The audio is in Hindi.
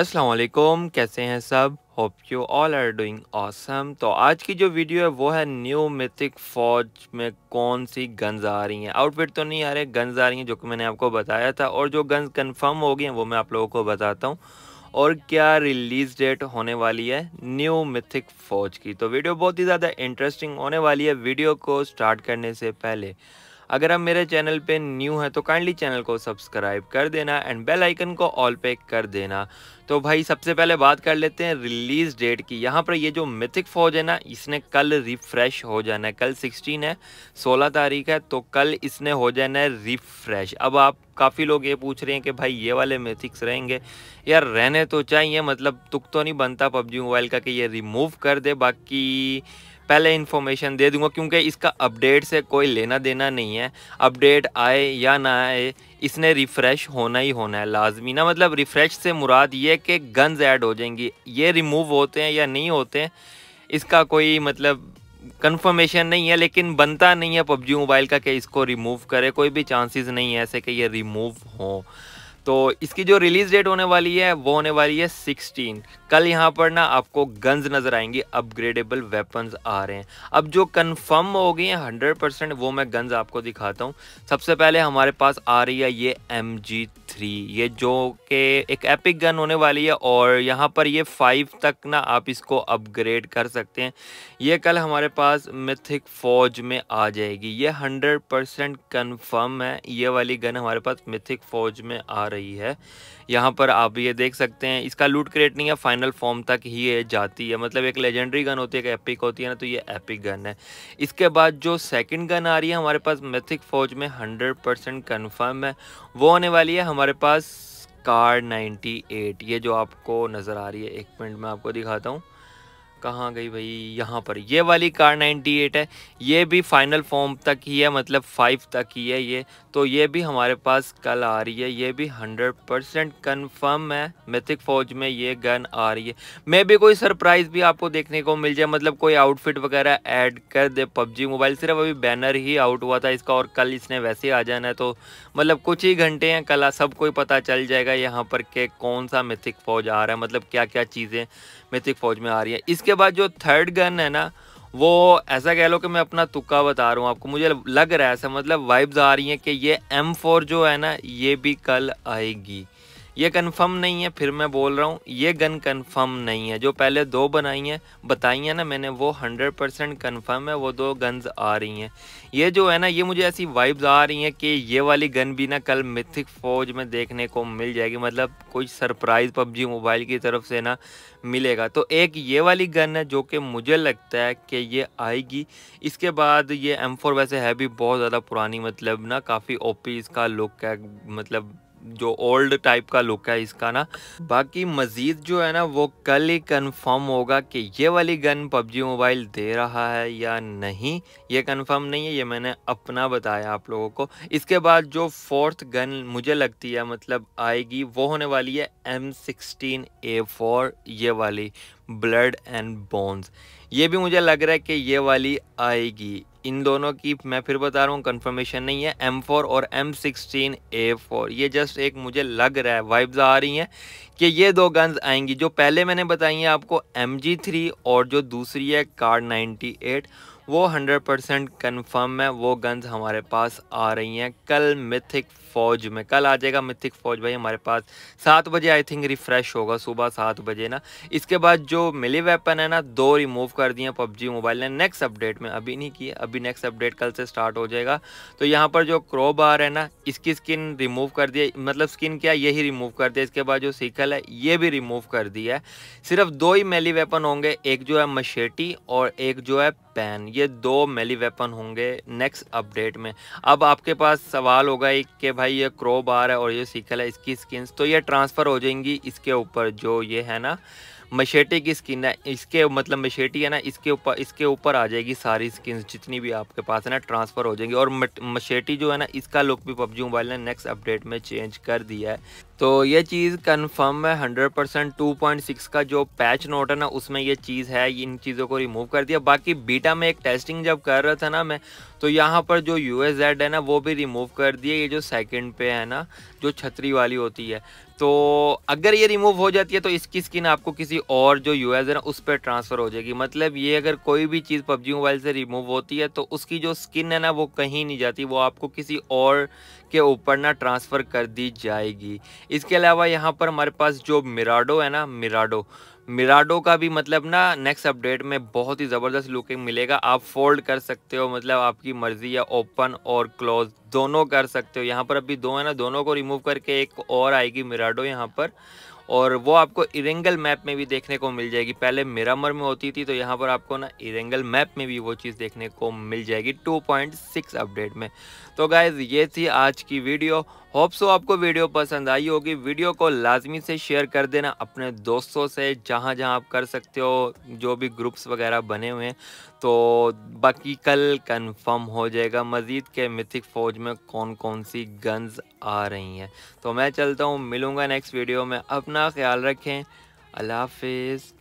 अस्सलाम वालेकुम कैसे हैं सब hope you all are doing awesome तो आज की जो वीडियो है वो है न्यू मिथिक फौज में कौन सी गन्स आ रही हैं आउटफिट तो नहीं आ रहे गन्स आ रही हैं जो कि मैंने आपको बताया था और जो गन्स कंफर्म हो गई हैं वो मैं आप लोगों को बताता हूँ और क्या रिलीज़ डेट होने वाली है न्यू मिथिक फौज की तो वीडियो बहुत ही ज़्यादा इंटरेस्टिंग होने वाली है वीडियो को स्टार्ट करने से पहले अगर आप मेरे चैनल पे न्यू हैं तो काइंडली चैनल को सब्सक्राइब कर देना एंड बेल आइकन को ऑल पे कर देना तो भाई सबसे पहले बात कर लेते हैं रिलीज़ डेट की यहाँ पर ये जो मिथिक फौज है ना इसने कल रिफ़्रेश हो जाना है कल 16 है 16 तारीख है तो कल इसने हो जाना है रिफ़्रेश अब आप काफ़ी लोग ये पूछ रहे हैं कि भाई ये वाले मिथिक्स रहेंगे यार रहने तो चाहिए मतलब तुक तो नहीं बनता पबजी मोबाइल का कि ये रिमूव कर दे बाकी पहले इन्फॉर्मेशन दे दूंगा क्योंकि इसका अपडेट से कोई लेना देना नहीं है अपडेट आए या ना आए इसने रिफ़्रेश होना ही होना है लाजमी ना मतलब रिफ़्रेश से मुराद ये कि गन्स ऐड हो जाएंगी ये रिमूव होते हैं या नहीं होते हैं इसका कोई मतलब कंफर्मेशन नहीं है लेकिन बनता नहीं है पबजी मोबाइल का कि इसको रिमूव करे कोई भी चांसेस नहीं है ऐसे कि ये रिमूव हों तो इसकी जो रिलीज़ डेट होने वाली है वो होने वाली है सिक्सटीन कल यहाँ पर ना आपको गन्स नज़र आएंगी अपग्रेडेबल वेपन्स आ रहे हैं अब जो कन्फर्म हो गई हैं हंड्रेड परसेंट वो मैं गन्स आपको दिखाता हूँ सबसे पहले हमारे पास आ रही है ये एम जी थ्री ये जो कि एक एपिक गन होने वाली है और यहाँ पर ये फाइव तक ना आप इसको अपग्रेड कर सकते हैं ये कल हमारे पास मिथिक फौज में आ जाएगी ये हंड्रेड परसेंट कन्फर्म है ये वाली गन हमारे पास मिथिक फौज में आ रही है यहाँ पर आप ये देख सकते हैं इसका लूट क्रिएट नहीं है फाइनल फॉर्म तक ही ये जाती है मतलब एक लेजेंडरी गन होती है एक एपिक होती है ना तो ये एपिक गन है इसके बाद जो सेकंड गन आ रही है हमारे पास मैथिक फौज में हंड्रेड परसेंट कन्फर्म है वो आने वाली है हमारे पास कार 98 ये जो आपको नज़र आ रही है एक मिनट में आपको दिखाता हूँ कहाँ गई भाई यहाँ पर ये वाली कार 98 है ये भी फाइनल फॉर्म तक ही है मतलब फाइव तक ही है ये तो ये भी हमारे पास कल आ रही है ये भी 100 परसेंट कन्फर्म है मिथिक फौज में ये गन आ रही है मे भी कोई सरप्राइज़ भी आपको देखने को मिल जाए मतलब कोई आउटफिट वगैरह ऐड कर दे पबजी मोबाइल सिर्फ अभी बैनर ही आउट हुआ था इसका और कल इसने वैसे आ जाना है तो मतलब कुछ ही घंटे हैं कल कोई पता चल जाएगा यहाँ पर के कौन सा मिथिक फौज आ रहा है मतलब क्या क्या चीज़ें मिथिक फौज में आ रही है इसके बाद जो थर्ड गन है ना वो ऐसा कह लो कि मैं अपना तुक्का बता रहा हूँ आपको मुझे लग रहा है ऐसा मतलब वाइब्स आ रही हैं कि ये एम फोर जो है ना ये भी कल आएगी ये कन्फर्म नहीं है फिर मैं बोल रहा हूँ ये गन कन्फर्म नहीं है जो पहले दो बनाई हैं बताई हैं ना मैंने वो हंड्रेड परसेंट कन्फर्म है वो दो गन्स आ रही हैं ये जो है ना ये मुझे ऐसी वाइब्स आ रही हैं कि ये वाली गन भी ना कल मिथिक फौज में देखने को मिल जाएगी मतलब कोई सरप्राइज़ पबजी मोबाइल की तरफ से ना मिलेगा तो एक ये वाली गन है जो कि मुझे लगता है कि ये आएगी इसके बाद ये एम वैसे है भी बहुत ज़्यादा पुरानी मतलब ना काफ़ी ओपी इसका लुक है मतलब जो ओल्ड टाइप का लुक है इसका ना बाकी मज़ीद जो है ना वो कल ही कंफर्म होगा कि ये वाली गन पबजी मोबाइल दे रहा है या नहीं ये कंफर्म नहीं है ये मैंने अपना बताया आप लोगों को इसके बाद जो फोर्थ गन मुझे लगती है मतलब आएगी वो होने वाली है एम सिक्सटीन ए फोर ये वाली ब्लड एंड बोन्स ये भी मुझे लग रहा है कि ये वाली आएगी इन दोनों की मैं फिर बता रहा हूँ कंफर्मेशन नहीं है एम फोर और एम सिक्सटीन ए फोर ये जस्ट एक मुझे लग रहा है वाइब्स आ रही हैं कि ये दो गन्स आएंगी जो पहले मैंने बताई हैं आपको एम जी थ्री और जो दूसरी है कार नाइन्टी एट वो 100 परसेंट कन्फर्म है वो गन्स हमारे पास आ रही हैं कल मिथिक फ़ौज में कल आ जाएगा मिथिक फ़ौज भाई हमारे पास सात बजे आई थिंक रिफ़्रेश होगा सुबह सात बजे ना इसके बाद जो मिली वेपन है ना दो रिमूव कर दिए पबजी मोबाइल ने नेक्स्ट अपडेट में अभी नहीं किए अभी नेक्स्ट अपडेट कल से स्टार्ट हो जाएगा तो यहाँ पर जो क्रो बार है ना इसकी स्किन रिमूव कर दिया मतलब स्किन क्या यही रिमूव कर दिया इसके बाद जो सीकल है ये भी रिमूव कर दिया है सिर्फ दो ही मेली वेपन होंगे एक जो है मशेटी और एक जो है पैन ये दो मेली वेपन होंगे नेक्स्ट अपडेट में अब आपके पास सवाल होगा एक कि भाई ये क्रो बार है और ये सीखल है इसकी स्किन्स तो ये ट्रांसफ़र हो जाएंगी इसके ऊपर जो ये है ना मशेटी की स्किन है इसके मतलब मशेटी है ना इसके ऊपर इसके ऊपर आ जाएगी सारी स्किन जितनी भी आपके पास है ना ट्रांसफ़र हो जाएंगी और मशेटी जो है ना इसका लुक भी पबजी मोबाइल ने नेक्स्ट अपडेट में चेंज कर दिया है तो ये चीज़ कंफर्म है hundred percent two point six का जो पैच नोट है ना उसमें ये चीज़ है इन चीज़ों को रिमूव कर दिया बाकी बीटा में एक टेस्टिंग जब कर रहा था ना मैं तो यहाँ पर जो यू एस है ना वो भी रिमूव कर दिए ये जो सेकंड पे है ना जो छतरी वाली होती है तो अगर ये रिमूव हो जाती है तो इसकी स्किन आपको किसी और जो यू एस है ना उस पर ट्रांसफ़र हो जाएगी मतलब ये अगर कोई भी चीज़ पबजी मोबाइल से रिमूव होती है तो उसकी जो स्किन है ना वो कहीं नहीं जाती वो आपको किसी और के ऊपर ना ट्रांसफ़र कर दी जाएगी इसके अलावा यहाँ पर हमारे पास जो मिराडो है ना मिराडो मिराडो का भी मतलब ना नेक्स्ट अपडेट में बहुत ही ज़बरदस्त लुकिंग मिलेगा आप फोल्ड कर सकते हो मतलब आपकी मर्ज़ी या ओपन और क्लोज दोनों कर सकते हो यहाँ पर अभी दो है ना दोनों को रिमूव करके एक और आएगी मिराडो यहाँ पर और वो आपको इरेंगल मैप में भी देखने को मिल जाएगी पहले मिरामर में होती थी तो यहाँ पर आपको ना इरेंगल मैप में भी वो चीज़ देखने को मिल जाएगी 2.6 अपडेट में तो गाइज़ ये थी आज की वीडियो होप्सो आपको वीडियो पसंद आई होगी वीडियो को लाजमी से शेयर कर देना अपने दोस्तों से जहाँ जहाँ आप कर सकते हो जो भी ग्रुप्स वगैरह बने हुए हैं तो बाकी कल कन्फर्म हो जाएगा मज़ीद के मिथिक फ़ौज में कौन कौन सी गन्स आ रही हैं तो मैं चलता हूँ मिलूँगा नेक्स्ट वीडियो में अपना अपना ख्याल रखें अल्लाह हाफिज़